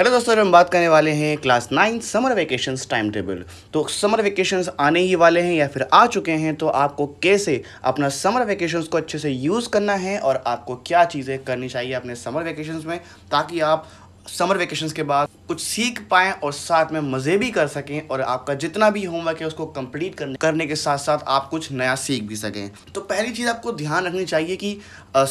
hello दोस्तों हम बात करने वाले हैं class nine summer vacations time table तो समर वेकेशंस आने ही वाले हैं या फिर आ चुके हैं तो आपको कैसे अपना समर वेकेशंस को अच्छे से यूज़ करना है और आपको क्या चीज़ें करनी चाहिए अपने समर वेकेशंस में ताकि आप समर वेकेशंस के बाद कुछ सीख पाएँ और साथ में मज़े भी कर सकें और आपका जितना भी होमवर्क है उसको कंप्लीट करने करने के साथ साथ आप कुछ नया सीख भी सकें तो पहली चीज़ आपको ध्यान रखनी चाहिए कि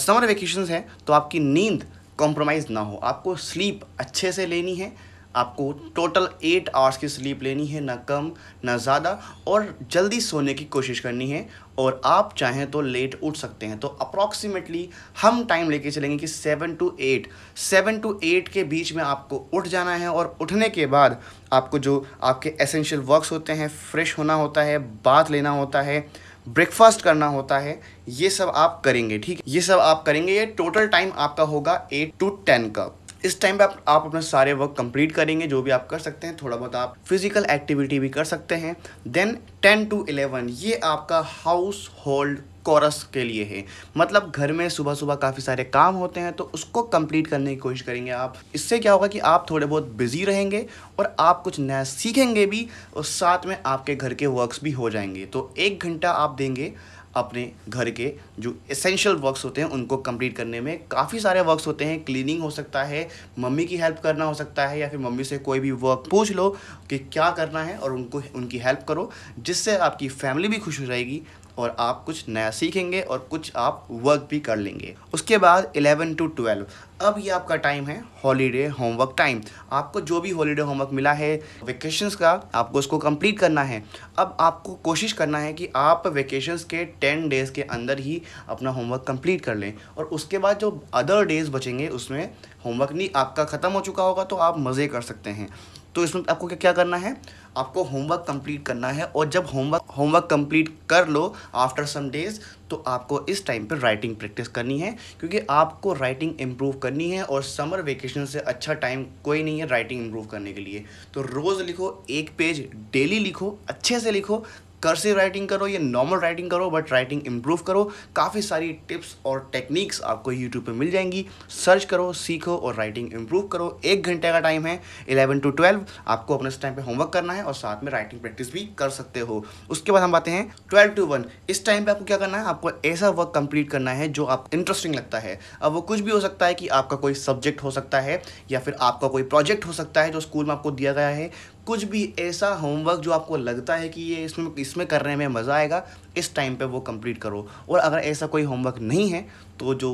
समर वेकेशंस है तो आपकी नींद कॉम्प्रोमाइज़ ना हो आपको स्लीप अच्छे से लेनी है आपको टोटल एट आवर्स की स्लीप लेनी है ना कम ना ज़्यादा और जल्दी सोने की कोशिश करनी है और आप चाहें तो लेट उठ सकते हैं तो अप्रॉक्सीमेटली हम टाइम लेके चलेंगे कि seven to eight seven to eight के बीच में आपको उठ जाना है और उठने के बाद आपको जो आपके एसेंशियल वर्क्स होते हैं फ्रेश होना होता है बाथ लेना होता है ब्रेकफास्ट करना होता है ये सब आप करेंगे ठीक ये सब आप करेंगे ये टोटल टाइम आपका होगा एट टू टेन का इस टाइम पे आप, आप अपने सारे वर्क कंप्लीट करेंगे जो भी आप कर सकते हैं थोड़ा बहुत आप फिजिकल एक्टिविटी भी कर सकते हैं देन टेन टू इलेवन ये आपका हाउस होल्ड कोरस के लिए है मतलब घर में सुबह सुबह काफ़ी सारे काम होते हैं तो उसको कंप्लीट करने की कोशिश करेंगे आप इससे क्या होगा कि आप थोड़े बहुत बिजी रहेंगे और आप कुछ नया सीखेंगे भी और साथ में आपके घर के वर्क्स भी हो जाएंगे तो एक घंटा आप देंगे अपने घर के जो एसेंशियल वर्क्स होते हैं उनको कंप्लीट करने में काफ़ी सारे वर्क्स होते हैं क्लीनिंग हो सकता है मम्मी की हेल्प करना हो सकता है या फिर मम्मी से कोई भी वर्क पूछ लो कि क्या करना है और उनको उनकी हेल्प करो जिससे आपकी फैमिली भी खुश हो जाएगी और आप कुछ नया सीखेंगे और कुछ आप वर्क भी कर लेंगे उसके बाद 11 टू 12 अब ये आपका टाइम है हॉलीडे होमवर्क टाइम आपको जो भी हॉलीडे होमवर्क मिला है वेकेशंस का आपको उसको कंप्लीट करना है अब आपको कोशिश करना है कि आप वेकेशंस के 10 डेज़ के अंदर ही अपना होमवर्क कंप्लीट कर लें और उसके बाद जो अदर डेज़ बचेंगे उसमें होमवर्क नहीं आपका ख़त्म हो चुका होगा तो आप मज़े कर सकते हैं तो इसमें आपको क्या क्या करना है आपको होमवर्क कंप्लीट करना है और जब होमवर्क होमवर्क कंप्लीट कर लो आफ्टर सम डेज तो आपको इस टाइम पर राइटिंग प्रैक्टिस करनी है क्योंकि आपको राइटिंग इम्प्रूव करनी है और समर वेकेशन से अच्छा टाइम कोई नहीं है राइटिंग इम्प्रूव करने के लिए तो रोज़ लिखो एक पेज डेली लिखो अच्छे से लिखो कर्सिव राइटिंग करो या नॉर्मल राइटिंग करो बट राइटिंग इम्प्रूव करो काफ़ी सारी टिप्स और टेक्निक्स आपको यूट्यूब पे मिल जाएंगी सर्च करो सीखो और राइटिंग इम्प्रूव करो एक घंटे का टाइम है 11 टू 12 आपको अपने इस टाइम पे होमवर्क करना है और साथ में राइटिंग प्रैक्टिस भी कर सकते हो उसके बाद हम आते हैं ट्वेल्व टू वन इस टाइम पर आपको क्या करना है आपको ऐसा वर्क कंप्लीट करना है जो आप इंटरेस्टिंग लगता है अब वो कुछ भी हो सकता है कि आपका कोई सब्जेक्ट हो सकता है या फिर आपका कोई प्रोजेक्ट हो सकता है जो स्कूल में आपको दिया गया है कुछ भी ऐसा होमवर्क जो आपको लगता है कि ये इसमें इसमें करने में मज़ा आएगा इस टाइम पे वो कंप्लीट करो और अगर ऐसा कोई होमवर्क नहीं है तो जो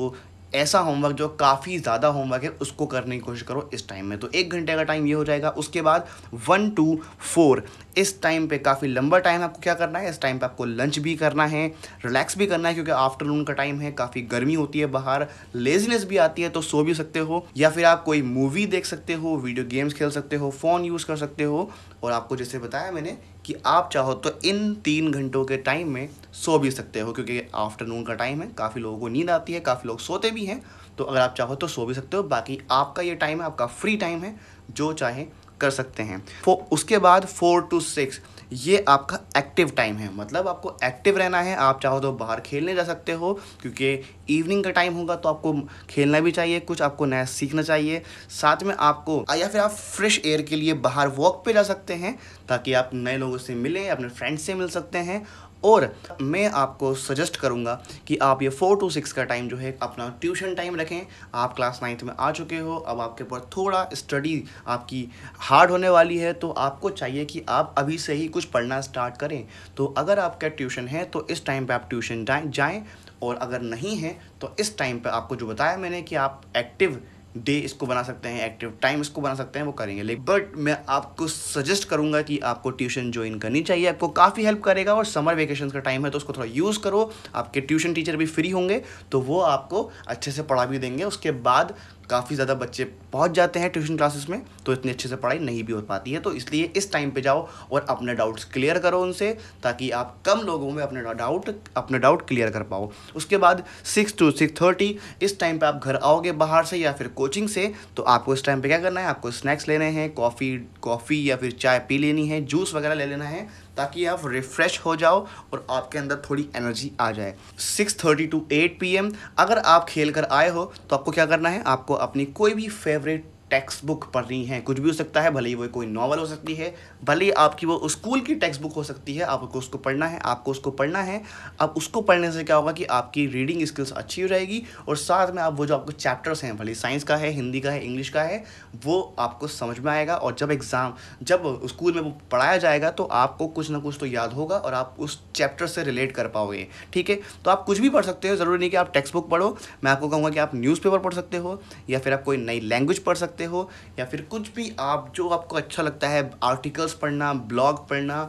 ऐसा होमवर्क जो काफ़ी ज़्यादा होमवर्क है उसको करने की कोशिश करो इस टाइम में तो एक घंटे का टाइम ये हो जाएगा उसके बाद वन टू फोर इस टाइम पे काफ़ी लंबा टाइम आपको क्या करना है इस टाइम पे आपको लंच भी करना है रिलैक्स भी करना है क्योंकि आफ्टरनून का टाइम है काफ़ी गर्मी होती है बाहर लेजीनेस भी आती है तो सो भी सकते हो या फिर आप कोई मूवी देख सकते हो वीडियो गेम्स खेल सकते हो फ़ोन यूज़ कर सकते हो और आपको जैसे बताया मैंने कि आप चाहो तो इन तीन घंटों के टाइम में सो भी सकते हो क्योंकि आफ्टरनून का टाइम है काफ़ी लोगों को नींद आती है काफ़ी लोग सोते भी हैं तो अगर आप चाहो तो सो भी सकते हो बाकी आपका ये टाइम है आपका फ्री टाइम है जो चाहे कर सकते हैं फो उसके बाद फोर टू सिक्स ये आपका एक्टिव टाइम है मतलब आपको एक्टिव रहना है आप चाहो तो बाहर खेलने जा सकते हो क्योंकि इवनिंग का टाइम होगा तो आपको खेलना भी चाहिए कुछ आपको नया सीखना चाहिए साथ में आपको या फिर आप फ्रेश एयर के लिए बाहर वॉक पे जा सकते हैं ताकि आप नए लोगों से मिलें अपने फ्रेंड्स से मिल सकते हैं और मैं आपको सजेस्ट करूँगा कि आप ये फ़ोर टू सिक्स का टाइम जो है अपना ट्यूशन टाइम रखें आप क्लास नाइन्थ में आ चुके हो अब आपके ऊपर थोड़ा स्टडी आपकी हार्ड होने वाली है तो आपको चाहिए कि आप अभी से ही कुछ पढ़ना स्टार्ट करें तो अगर आपका ट्यूशन है तो इस टाइम पर आप ट्यूशन जाएँ और अगर नहीं है तो इस टाइम पर आपको जो बताया मैंने कि आप एक्टिव डे इसको बना सकते हैं एक्टिव टाइम इसको बना सकते हैं वो करेंगे लेकिन बट मैं आपको सजेस्ट करूंगा कि आपको ट्यूशन ज्वाइन करनी चाहिए आपको काफ़ी हेल्प करेगा और समर वेकेशन का टाइम है तो उसको थोड़ा यूज़ करो आपके ट्यूशन टीचर भी फ्री होंगे तो वो आपको अच्छे से पढ़ा भी देंगे उसके बाद काफ़ी ज़्यादा बच्चे पहुँच जाते हैं ट्यूशन क्लासेस में तो इतनी अच्छे से पढ़ाई नहीं भी हो पाती है तो इसलिए इस टाइम पे जाओ और अपने डाउट्स क्लियर करो उनसे ताकि आप कम लोगों में अपने डाउट अपने डाउट क्लियर कर पाओ उसके बाद सिक्स टू सिक्स थर्टी इस टाइम पर आप घर आओगे बाहर से या फिर कोचिंग से तो आपको इस टाइम पर क्या करना है आपको स्नैक्स लेने हैं कॉफ़ी कॉफ़ी या फिर चाय पी लेनी है जूस वगैरह ले लेना है ताकि आप रिफ़्रेश हो जाओ और आपके अंदर थोड़ी एनर्जी आ जाए six thirty to eight p m अगर आप खेल कर आए हो तो आपको क्या करना है आपको अपनी कोई भी फेवरेट टेक्स्ट बुक पढ़नी है कुछ भी हो सकता है भले ही वो कोई नॉवल हो सकती है भले ही आपकी वो स्कूल की टेक्स्ट बुक हो सकती है आपको उसको पढ़ना है आपको उसको पढ़ना है अब उसको पढ़ने से क्या होगा कि आपकी रीडिंग स्किल्स अच्छी हो रहेगी और साथ में आप वो जो आपको चैप्टर्स हैं भले साइंस का है हिंदी का है इंग्लिश का है वो आपको समझ में आएगा और जब एग्ज़ाम जब स्कूल में वो पढ़ाया जाएगा तो आपको कुछ ना कुछ तो याद होगा और आप उस चैप्टर से रिलेट कर पाओगे ठीक है तो आप कुछ भी पढ़ सकते हो ज़रूरी नहीं कि आप टेक्स्ट बुक पढ़ो मैं आपको कहूँगा कि आप न्यूज़पेपर पढ़ सकते हो या फिर आप कोई नई लैंग्वेज पढ़ सकते हो हो या फिर कुछ भी आप जो आपको अच्छा लगता है आर्टिकल्स पढ़ना ब्लॉग पढ़ना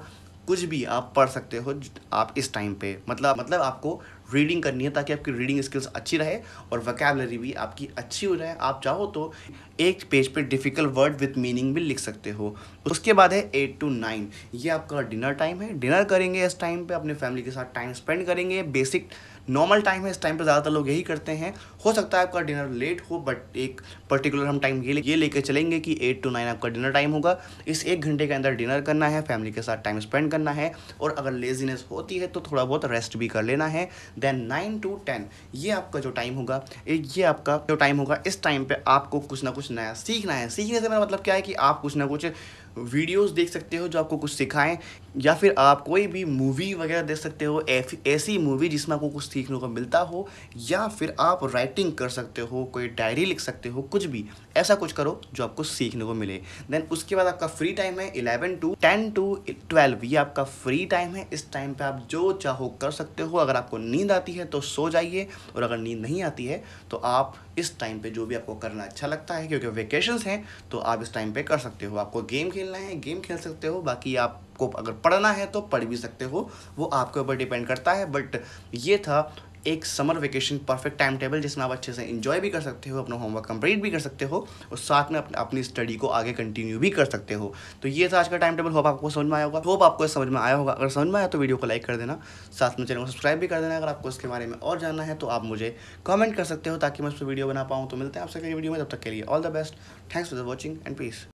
कुछ भी आप पढ़ सकते हो आप इस टाइम पे मतलब मतलब आपको रीडिंग करनी है ताकि आपकी रीडिंग स्किल्स अच्छी रहे और वकेबलरी भी आपकी अच्छी हो जाए आप चाहो तो एक पेज पे डिफ़िकल्ट वर्ड विथ मीनिंग भी लिख सकते हो उसके बाद है एट टू नाइन ये आपका डिनर टाइम है डिनर करेंगे इस टाइम पे अपने फैमिली के साथ टाइम स्पेंड करेंगे बेसिक नॉर्मल टाइम है इस टाइम पर ज़्यादातर लोग यही करते हैं हो सकता है आपका डिनर लेट हो बट एक पर्टिकुलर हम टाइम ये ये लेकर चलेंगे कि एट टू नाइन आपका डिनर टाइम होगा इस एक घंटे के अंदर डिनर करना है फैमिली के साथ टाइम स्पेंड करना है और अगर लेजीनेस होती है तो थोड़ा बहुत रेस्ट भी कर लेना है देन नाइन टू टेन ये आपका जो टाइम होगा ये आपका जो टाइम होगा इस टाइम पर आपको कुछ ना कुछ नया सीखना है सीखने से मेरा मतलब क्या है कि आप कुछ ना कुछ वीडियोस देख सकते हो जो आपको कुछ सिखाएं या फिर आप कोई भी मूवी वगैरह देख सकते हो ऐसी मूवी जिसमें आपको कुछ सीखने को मिलता हो या फिर आप राइटिंग कर सकते हो कोई डायरी लिख सकते हो कुछ भी ऐसा कुछ करो जो आपको सीखने को मिले देन उसके बाद आपका फ्री टाइम है eleven to ten to twelve ये आपका फ्री टाइम है इस टाइम पर आप जो चाहो कर सकते हो अगर आपको नींद आती है तो सो जाइए और अगर नींद नहीं आती है तो आप इस टाइम पे जो भी आपको करना अच्छा लगता है क्योंकि वेकेशंस हैं तो आप इस टाइम पे कर सकते हो आपको गेम खेलना है गेम खेल सकते हो बाकी आपको अगर पढ़ना है तो पढ़ भी सकते हो वो आपके ऊपर डिपेंड करता है बट ये था एक summer vacation perfect time table जिसमें आप अच्छे से इन्जॉय भी कर सकते हो अपना होमवर्क कंप्लीट भी कर सकते हो और साथ में अपनी स्टडी को आगे कंटिन्यू भी कर सकते हो तो ये था आज का टाइम टेबल होप आपको समझ में आया होगा होप आपको समझ में आया होगा अगर समझ में आया तो वीडियो को लाइक कर देना साथ में चैनल को सब्सक्राइब भी कर देना अगर आपको इसके बारे में और जानना है तो आप मुझे कॉमेंट कर सकते हो ताकि मैं उस पर वीडियो बना पाऊँ तो मिलते हैं आपसे अगली वीडियो में तब तक के लिए all the best thanks for the watching and piece